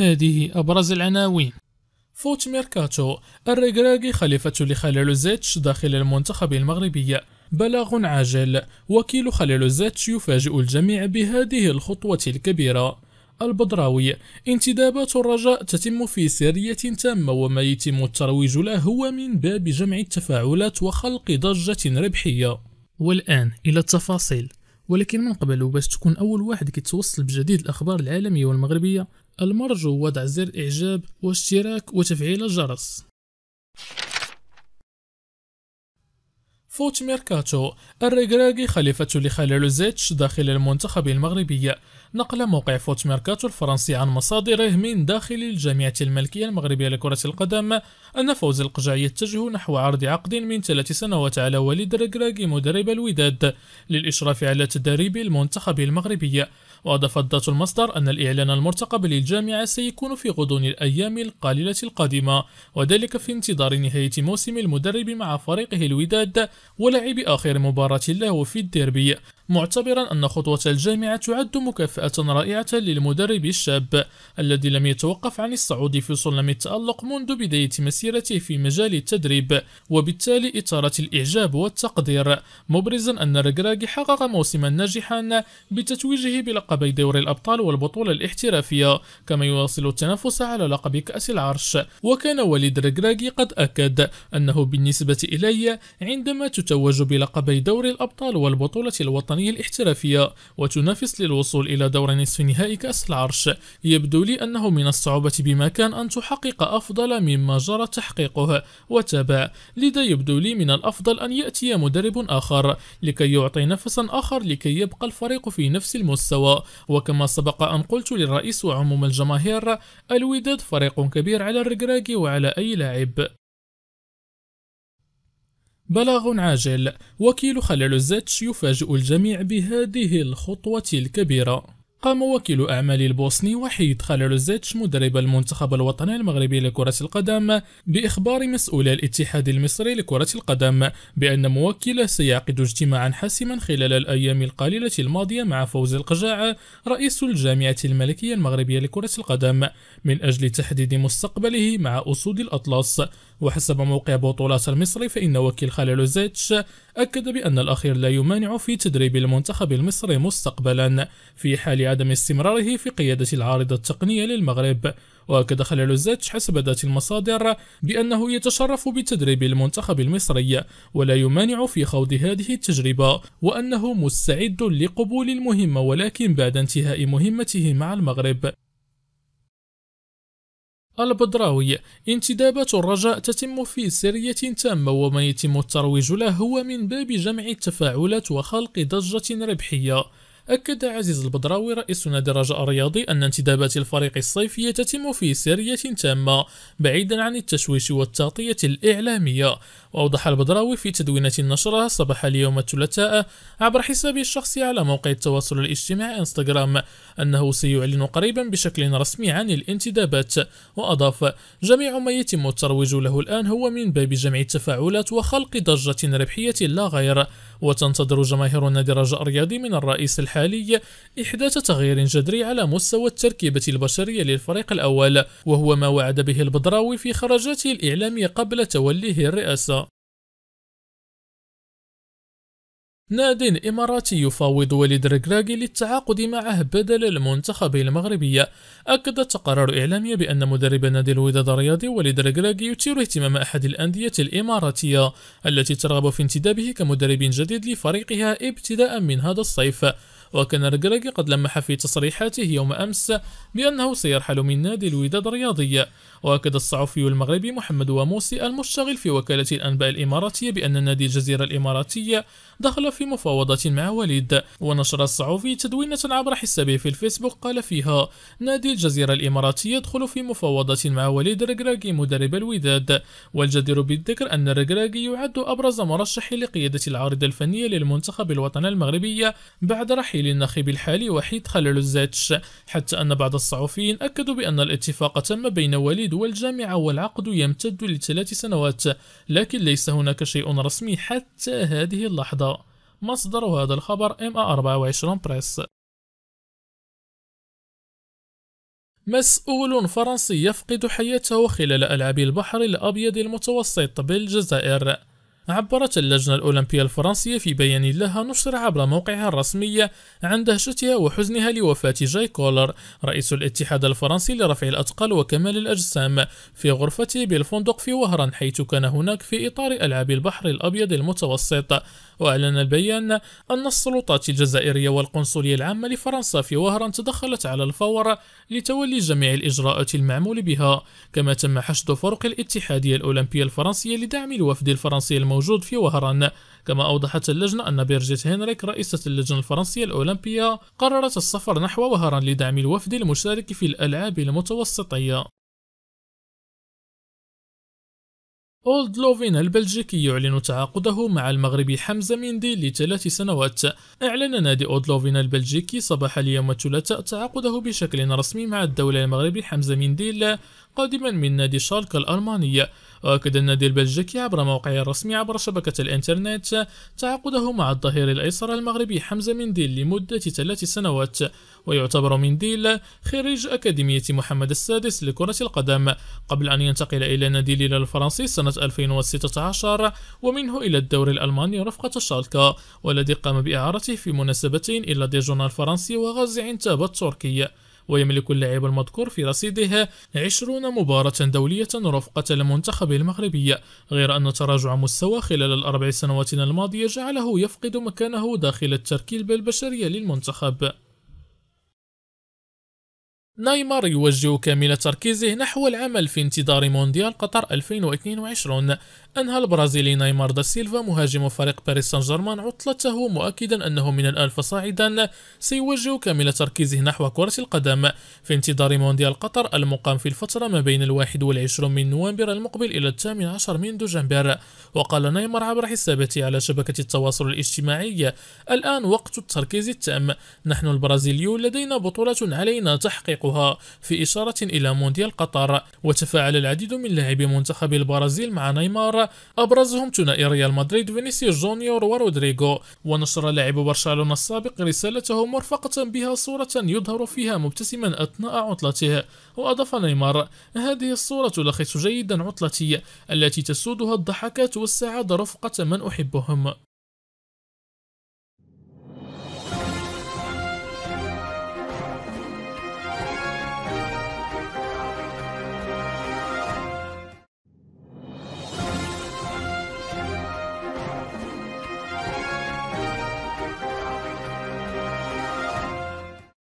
هذه أبرز العناوين فوت ميركاتو الرجراجي خليفة لخليل زيتش داخل المنتخب المغربي بلاغ عاجل وكيل خليل زيتش يفاجئ الجميع بهذه الخطوة الكبيرة البدراوي انتدابات الرجاء تتم في سرية تامة وما يتم الترويج له هو من باب جمع التفاعلات وخلق ضجة ربحية والآن إلى التفاصيل ولكن من قبل باش تكون أول واحد كيتوصل بجديد الأخبار العالمية والمغربية المرجو وضع زر إعجاب واشتراك وتفعيل الجرس فوت ميركاتو الركراكي خليفة لخليلوزيتش داخل المنتخب المغربي نقل موقع فوت ميركاتو الفرنسي عن مصادره من داخل الجامعة الملكية المغربية لكرة القدم أن فوز القجعي يتجه نحو عرض عقد من ثلاث سنوات على وليد الركراكي مدرب الوداد للإشراف على تدريب المنتخب المغربي وأضافت ذات المصدر أن الإعلان المرتقب للجامعة سيكون في غضون الأيام القليلة القادمة وذلك في انتظار نهاية موسم المدرب مع فريقه الوداد ولعب آخر مباراة له في الديربي معتبرا أن خطوة الجامعة تعد مكافأة رائعة للمدرب الشاب الذي لم يتوقف عن الصعود في سلم التألق منذ بداية مسيرته في مجال التدريب وبالتالي إثارة الإعجاب والتقدير مبرزا أن الركراكي حقق موسما ناجحا بتتويجه بلقبي دوري الأبطال والبطولة الاحترافية كما يواصل التنافس على لقب كأس العرش وكان وليد الركراكي قد أكد أنه بالنسبة إلي عندما تتوج بلقبي دوري الأبطال والبطولة الوطنية الوطنية الاحترافية وتنافس للوصول إلى دور نصف نهائي كأس العرش يبدو لي أنه من الصعوبة بمكان أن تحقق أفضل مما جرى تحقيقه وتابع لذا يبدو لي من الأفضل أن يأتي مدرب آخر لكي يعطي نفسا آخر لكي يبقى الفريق في نفس المستوى وكما سبق أن قلت للرئيس وعموم الجماهير الوداد فريق كبير على الركراكي وعلى أي لاعب بلاغ عاجل وكيل خلال الزتش يفاجئ الجميع بهذه الخطوة الكبيرة قام وكيل أعمال البوسني وحيد خلال الزتش مدرب المنتخب الوطني المغربي لكرة القدم بإخبار مسؤول الاتحاد المصري لكرة القدم بأن موكله سيعقد اجتماعا حاسما خلال الأيام القليلة الماضية مع فوز القجاع رئيس الجامعة الملكية المغربية لكرة القدم من أجل تحديد مستقبله مع أسود الأطلس وحسب موقع بطولات المصري فإن وكيل خليل زيتش أكد بأن الأخير لا يمانع في تدريب المنتخب المصري مستقبلا في حال عدم استمراره في قيادة العارضة التقنية للمغرب وأكد خليل زيتش حسب ذات المصادر بأنه يتشرف بتدريب المنتخب المصري ولا يمانع في خوض هذه التجربة وأنه مستعد لقبول المهمة ولكن بعد انتهاء مهمته مع المغرب البدراوي انتدابات الرجاء تتم في سرية تامة وما يتم الترويج له هو من باب جمع التفاعلات وخلق ضجة ربحية أكد عزيز البدراوي رئيس نادي الرجاء الرياضي أن انتدابات الفريق الصيفية تتم في سرية تامة بعيدا عن التشويش والتغطية الإعلامية وأوضح البدراوي في تدوينة نشرها صباح اليوم الثلاثاء عبر حسابه الشخصي على موقع التواصل الاجتماعي انستغرام أنه سيعلن قريبا بشكل رسمي عن الانتدابات وأضاف جميع ما يتم الترويج له الآن هو من باب جمع التفاعلات وخلق ضجة ربحية لا غير وتنتظر جماهير نادي الرجاء الرياضي من الرئيس الحالي الحالي إحداث تغيير جذري على مستوى التركيبة البشرية للفريق الأول وهو ما وعد به البدراوي في خرجاته الإعلامية قبل توليه الرئاسة ناد إماراتي يفاوض وليد ركراكي للتعاقد معه بدل المنتخب المغربي أكد تقرير إعلامي بأن مدرب نادي الوداد الرياضي وليد ركراكي يثير اهتمام أحد الأندية الإماراتية التي ترغب في انتدابه كمدرب جديد لفريقها ابتداء من هذا الصيف وكان رجراجي قد لمح في تصريحاته يوم أمس بأنه سيرحل من نادي الوداد الرياضي وأكد الصحفي المغربي محمد واموسي المشتغل في وكالة الأنباء الإماراتية بأن نادي الجزيرة الإماراتية دخل في مفاوضات مع وليد ونشر الصحفي تدوينة عبر حسابه في الفيسبوك قال فيها نادي الجزيرة الإماراتية يدخل في مفاوضات مع وليد رجراجي مدرب الوداد والجدير بالذكر أن الرجراجي يعد أبرز مرشح لقيادة العارضة الفنية للمنتخب الوطني المغربي بعد رحيل رحيل النخيب الحالي وحيد خلال الزاتش حتى أن بعض الصحفيين أكدوا بأن الاتفاق تم بين وليد والجامعة والعقد يمتد لثلاث سنوات لكن ليس هناك شيء رسمي حتى هذه اللحظة مصدر هذا الخبر ا 24 بريس مسؤول فرنسي يفقد حياته خلال ألعاب البحر الأبيض المتوسط بالجزائر عبرت اللجنة الأولمبية الفرنسية في بيان لها نشر عبر موقعها الرسمي عن دهشتها وحزنها لوفاة جاي كولر رئيس الاتحاد الفرنسي لرفع الأثقال وكمال الأجسام في غرفته بالفندق في وهران حيث كان هناك في إطار ألعاب البحر الأبيض المتوسط وأعلن البيان أن السلطات الجزائرية والقنصلية العامة لفرنسا في وهران تدخلت على الفور لتولي جميع الإجراءات المعمول بها كما تم حشد فرق الاتحادية الأولمبية الفرنسية لدعم الوفد الفرنسي الموجود في وهران كما أوضحت اللجنة أن بيرجيت هنريك رئيسة اللجنة الفرنسية الأولمبية قررت السفر نحو وهران لدعم الوفد المشارك في الألعاب المتوسطية أولد لوفين البلجيكي يعلن تعاقده مع المغربي حمزة ميندي لثلاث سنوات أعلن نادي أولد لوفين البلجيكي صباح اليوم الثلاثاء تعاقده بشكل رسمي مع الدولة المغربي حمزة ميندي قادما من نادي شالكا الألمانية وأكد النادي البلجيكي عبر موقعه الرسمي عبر شبكة الإنترنت تعاقده مع الظهير الأيسر المغربي حمزة منديل لمدة ثلاث سنوات ويعتبر منديل خريج أكاديمية محمد السادس لكرة القدم قبل أن ينتقل إلى نادي ليل الفرنسي سنة 2016 ومنه إلى الدوري الألماني رفقة شالكا والذي قام بإعارته في مناسبتين إلى ديجون الفرنسي وغازي عنتابة التركي ويملك اللاعب المذكور في رصيده 20 مباراة دولية رفقة المنتخب المغربي غير أن تراجع مستوى خلال الأربع سنوات الماضية جعله يفقد مكانه داخل التركيبة البشرية للمنتخب نيمار يوجه كامل تركيزه نحو العمل في انتظار مونديال قطر 2022 أنهى البرازيلي نيمار دا سيلفا مهاجم فريق باريس سان جيرمان عطلته مؤكدا أنه من الآن فصاعدا سيوجه كامل تركيزه نحو كرة القدم في انتظار مونديال قطر المقام في الفترة ما بين الواحد والعشرون من نوفمبر المقبل إلى الثامن عشر من دجنبر وقال نيمار عبر حساباته على شبكة التواصل الاجتماعي الآن وقت التركيز التام نحن البرازيليون لدينا بطولة علينا تحقيقها في إشارة إلى مونديال قطر وتفاعل العديد من لاعبي منتخب البرازيل مع نيمار أبرزهم ثنائي ريال مدريد فينيسيوس جونيور ورودريغو ونشر لاعب برشلونة السابق رسالته مرفقة بها صورة يظهر فيها مبتسما أثناء عطلته وأضاف نيمار هذه الصورة تلخص جيدا عطلتي التي تسودها الضحكات والسعادة رفقة من أحبهم